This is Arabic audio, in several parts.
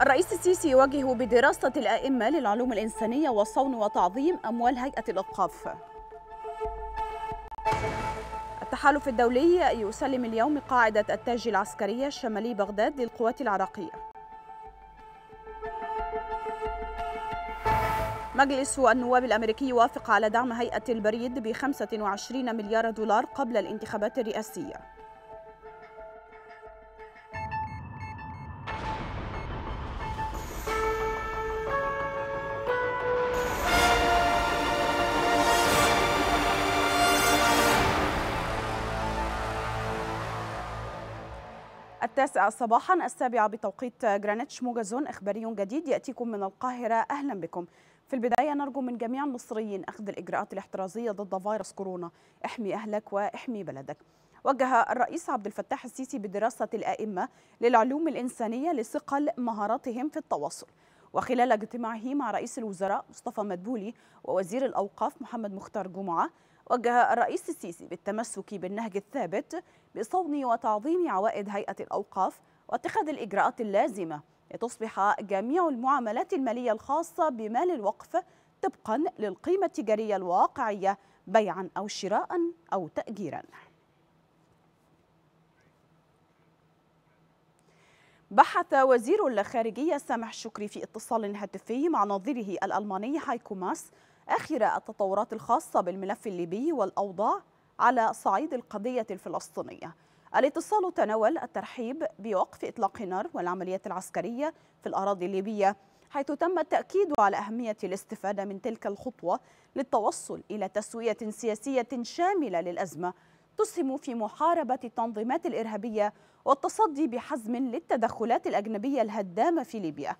الرئيس السيسي يوجه بدراسة الأئمة للعلوم الإنسانية وصون وتعظيم أموال هيئة الإوقاف التحالف الدولي يسلم اليوم قاعدة التاج العسكرية شمالي بغداد للقوات العراقية مجلس النواب الأمريكي وافق على دعم هيئة البريد ب 25 مليار دولار قبل الانتخابات الرئاسية التاسعة صباحا السابعة بتوقيت جرانيتش موجز إخباري جديد يأتيكم من القاهرة أهلا بكم في البداية نرجو من جميع المصريين أخذ الإجراءات الاحترازية ضد فيروس كورونا احمي أهلك واحمي بلدك وجه الرئيس عبد الفتاح السيسي بدراسة الآئمة للعلوم الإنسانية لصقل مهاراتهم في التواصل وخلال اجتماعه مع رئيس الوزراء مصطفى مدبولي ووزير الأوقاف محمد مختار جمعة وجه الرئيس السيسي بالتمسك بالنهج الثابت بصون وتعظيم عوائد هيئة الأوقاف واتخاذ الإجراءات اللازمة لتصبح جميع المعاملات المالية الخاصة بمال الوقف طبقا للقيمة التجارية الواقعية بيعا أو شراء أو تأجيرا بحث وزير الخارجية سامح شكري في اتصال هاتفي مع نظيره الألماني هايكو ماس آخر التطورات الخاصة بالملف الليبي والأوضاع على صعيد القضية الفلسطينية الاتصال تناول الترحيب بوقف إطلاق النار والعمليات العسكرية في الأراضي الليبية حيث تم التأكيد على أهمية الاستفادة من تلك الخطوة للتوصل إلى تسوية سياسية شاملة للأزمة تسهم في محاربة التنظيمات الإرهابية والتصدي بحزم للتدخلات الأجنبية الهدامة في ليبيا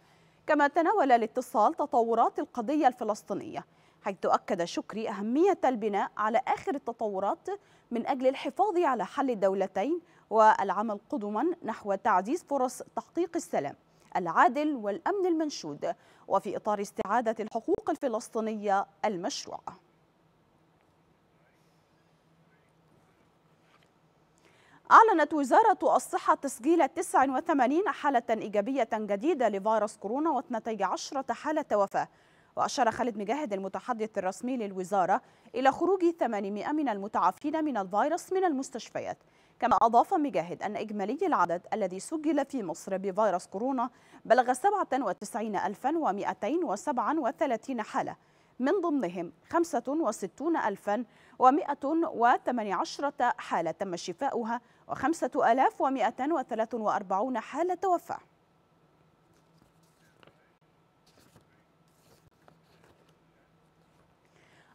كما تناول الاتصال تطورات القضية الفلسطينية حيث أكد شكري أهمية البناء على آخر التطورات من أجل الحفاظ على حل الدولتين والعمل قدما نحو تعزيز فرص تحقيق السلام العادل والأمن المنشود وفي إطار استعادة الحقوق الفلسطينية المشروعة أعلنت وزارة الصحة تسجيل 89 حالة إيجابية جديدة لفيروس كورونا و12 حالة وفاة وأشار خالد مجاهد المتحدث الرسمي للوزارة إلى خروج 800 من المتعافين من الفيروس من المستشفيات كما أضاف مجاهد أن إجمالي العدد الذي سجل في مصر بفيروس كورونا بلغ 97237 حالة من ضمنهم 65118 حالة تم شفاؤها و5243 حالة توفاه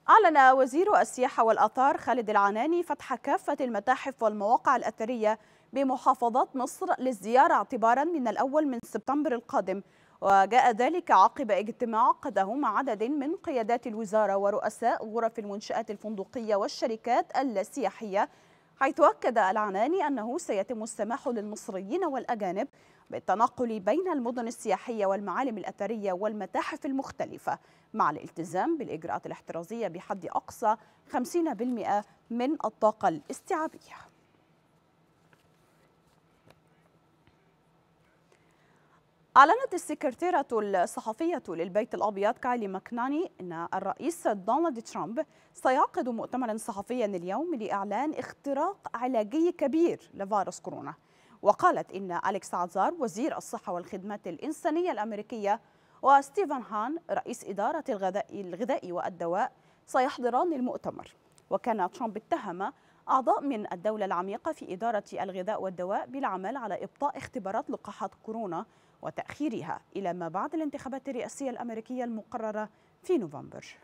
أعلن وزير السياحة والآثار خالد العناني فتح كافة المتاحف والمواقع الأثرية بمحافظات مصر للزيارة اعتبارا من الأول من سبتمبر القادم وجاء ذلك عقب اجتماع قده مع عدد من قيادات الوزارة ورؤساء غرف المنشآت الفندقية والشركات السياحية حيث أكد العناني أنه سيتم السماح للمصريين والأجانب بالتنقل بين المدن السياحية والمعالم الأثرية والمتاحف المختلفة مع الالتزام بالإجراءات الاحترازية بحد أقصى 50% من الطاقة الاستيعابية أعلنت السكرتيرة الصحفية للبيت الأبيض كايلي ماكناني أن الرئيس دونالد ترامب سيعقد مؤتمرا صحفيا اليوم لإعلان اختراق علاجي كبير لفيروس كورونا وقالت إن أليكس عزار وزير الصحة والخدمات الإنسانية الأمريكية وستيفن هان رئيس إدارة الغذاء, الغذاء والدواء سيحضران المؤتمر وكان ترامب اتهم أعضاء من الدولة العميقة في إدارة الغذاء والدواء بالعمل على إبطاء اختبارات لقاحات كورونا وتأخيرها إلى ما بعد الانتخابات الرئاسية الأمريكية المقررة في نوفمبر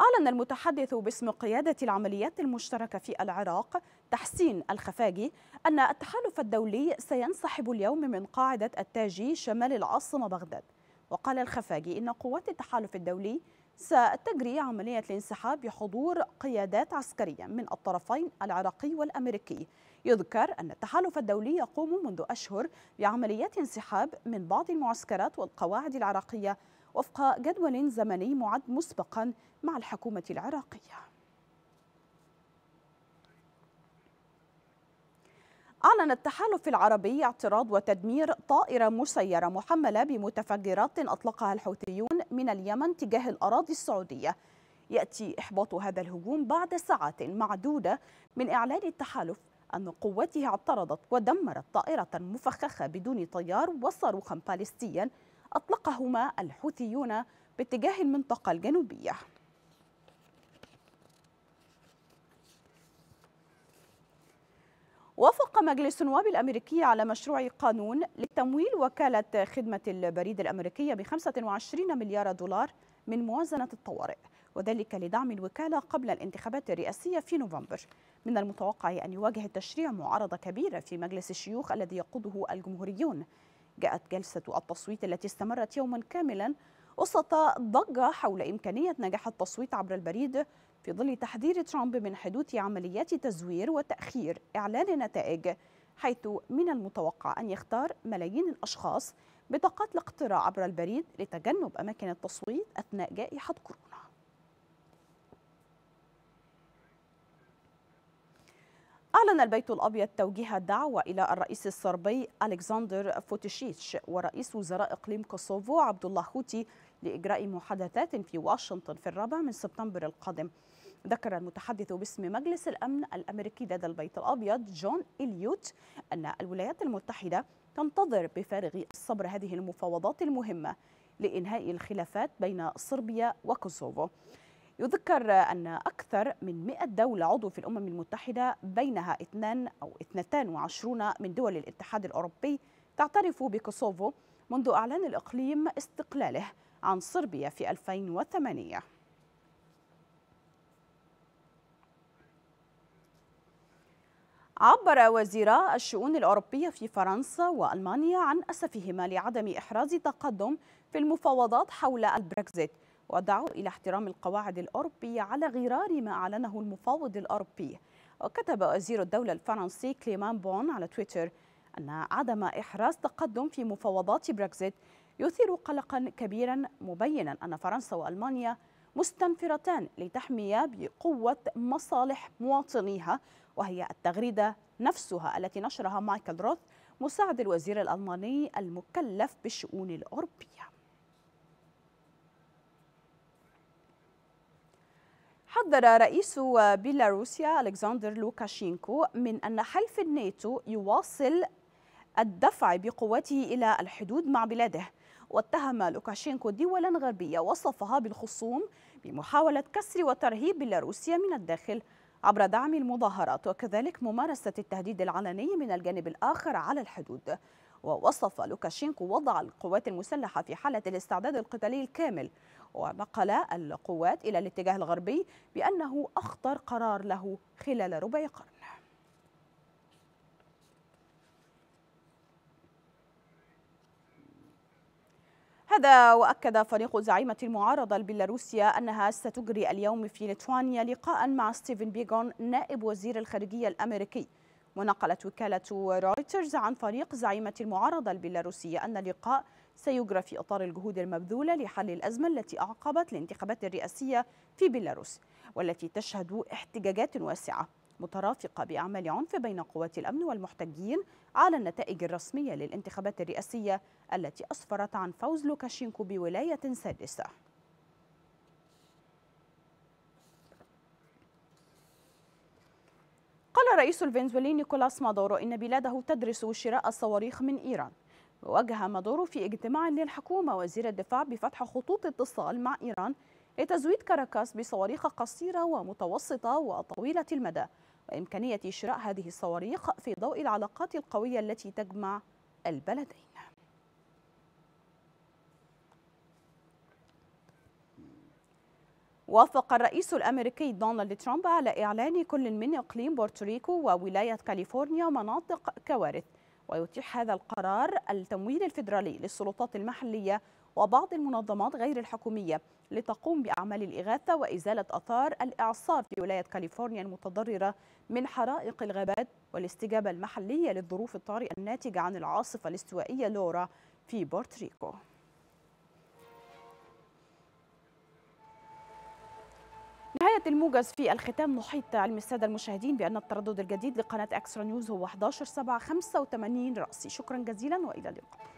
أعلن المتحدث باسم قيادة العمليات المشتركة في العراق تحسين الخفاجي أن التحالف الدولي سينسحب اليوم من قاعدة التاجي شمال العاصمة بغداد وقال الخفاجي إن قوات التحالف الدولي ستجري عملية الانسحاب بحضور قيادات عسكرية من الطرفين العراقي والأمريكي يذكر أن التحالف الدولي يقوم منذ أشهر بعمليات انسحاب من بعض المعسكرات والقواعد العراقية وفق جدول زمني معد مسبقا مع الحكومة العراقية أعلن التحالف العربي اعتراض وتدمير طائرة مسيرة محملة بمتفجرات أطلقها الحوثيون من اليمن تجاه الأراضي السعودية يأتي إحباط هذا الهجوم بعد ساعات معدودة من إعلان التحالف أن قوته اعترضت ودمرت طائرة مفخخة بدون طيار وصاروخا فلسطينيا أطلقهما الحوثيون باتجاه المنطقة الجنوبية وافق مجلس النواب الأمريكي على مشروع قانون لتمويل وكالة خدمة البريد الأمريكية ب 25 مليار دولار من موازنة الطوارئ وذلك لدعم الوكالة قبل الانتخابات الرئاسية في نوفمبر من المتوقع أن يواجه التشريع معارضة كبيرة في مجلس الشيوخ الذي يقوده الجمهوريون جاءت جلسة التصويت التي استمرت يوما كاملا وسط ضجة حول إمكانية نجاح التصويت عبر البريد في ظل تحذير ترامب من حدوث عمليات تزوير وتأخير إعلان نتائج حيث من المتوقع أن يختار ملايين الأشخاص بطاقات الاقتراع عبر البريد لتجنب أماكن التصويت أثناء جائحة كورونا أعلن البيت الأبيض توجيه الدعوة إلى الرئيس الصربي ألكسندر فوتشيتش ورئيس وزراء إقليم كوسوفو عبد الله خوتي لإجراء محادثات في واشنطن في الرابع من سبتمبر القادم ذكر المتحدث باسم مجلس الأمن الأمريكي لدى البيت الأبيض جون إليوت أن الولايات المتحدة تنتظر بفارغ الصبر هذه المفاوضات المهمة لإنهاء الخلافات بين صربيا وكوسوفو يذكر أن أكثر من 100 دولة عضو في الأمم المتحدة بينها 2 أو 22 من دول الاتحاد الأوروبي تعترف بكوسوفو منذ أعلان الإقليم استقلاله عن صربيا في 2008 عبر وزيرا الشؤون الأوروبية في فرنسا وألمانيا عن أسفهما لعدم إحراز تقدم في المفاوضات حول البريكزيت ودعوا إلى احترام القواعد الأوروبية على غرار ما أعلنه المفاوض الأوروبي وكتب وزير الدولة الفرنسي كليمان بون على تويتر أن عدم إحراز تقدم في مفاوضات بريكزيت يثير قلقا كبيرا مبينا أن فرنسا وألمانيا مستنفرتان لتحمي بقوة مصالح مواطنيها وهي التغريدة نفسها التي نشرها مايكل روث مساعد الوزير الألماني المكلف بالشؤون الأوروبية حذر رئيس بيلاروسيا ألكسندر لوكاشينكو من أن حلف الناتو يواصل الدفع بقوته إلى الحدود مع بلاده واتهم لوكاشينكو دولا غربية وصفها بالخصوم بمحاولة كسر وترهيب بيلاروسيا من الداخل عبر دعم المظاهرات وكذلك ممارسة التهديد العلني من الجانب الآخر على الحدود ووصف لوكاشينكو وضع القوات المسلحة في حالة الاستعداد القتالي الكامل ونقل القوات إلى الاتجاه الغربي بأنه أخطر قرار له خلال ربع قرن هذا وأكد فريق زعيمة المعارضة البيلاروسية أنها ستجري اليوم في ليتوانيا لقاء مع ستيفن بيغون نائب وزير الخارجية الأمريكي ونقلت وكالة رويترز عن طريق زعيمة المعارضة البيلاروسية أن اللقاء سيجرى في إطار الجهود المبذولة لحل الأزمة التي أعقبت الانتخابات الرئاسية في بيلاروس والتي تشهد احتجاجات واسعة مترافقة بأعمال عنف بين قوات الأمن والمحتجين على النتائج الرسمية للانتخابات الرئاسية التي أسفرت عن فوز لوكاشينكو بولاية سادسة قال الرئيس الفنزويلي نيكولاس مادورو إن بلاده تدرس شراء الصواريخ من إيران ووجه مادورو في اجتماع للحكومة وزير الدفاع بفتح خطوط اتصال مع إيران لتزويد كاراكاس بصواريخ قصيرة ومتوسطة وطويلة المدى وإمكانية شراء هذه الصواريخ في ضوء العلاقات القوية التي تجمع البلدين وافق الرئيس الأمريكي دونالد ترامب على إعلان كل من إقليم بورتوريكو وولاية كاليفورنيا مناطق كوارث ويتيح هذا القرار التمويل الفيدرالي للسلطات المحلية وبعض المنظمات غير الحكومية لتقوم بأعمال الإغاثة وإزالة أثار الإعصار في ولاية كاليفورنيا المتضررة من حرائق الغابات والاستجابة المحلية للظروف الطارئة الناتجة عن العاصفة الاستوائية لورا في بورتوريكو الوقت الموجز في الختام نحيط علم السادة المشاهدين بأن التردد الجديد لقناة أكسترا نيوز هو 11 7 85 رأسي شكرا جزيلا وإلى اللقاء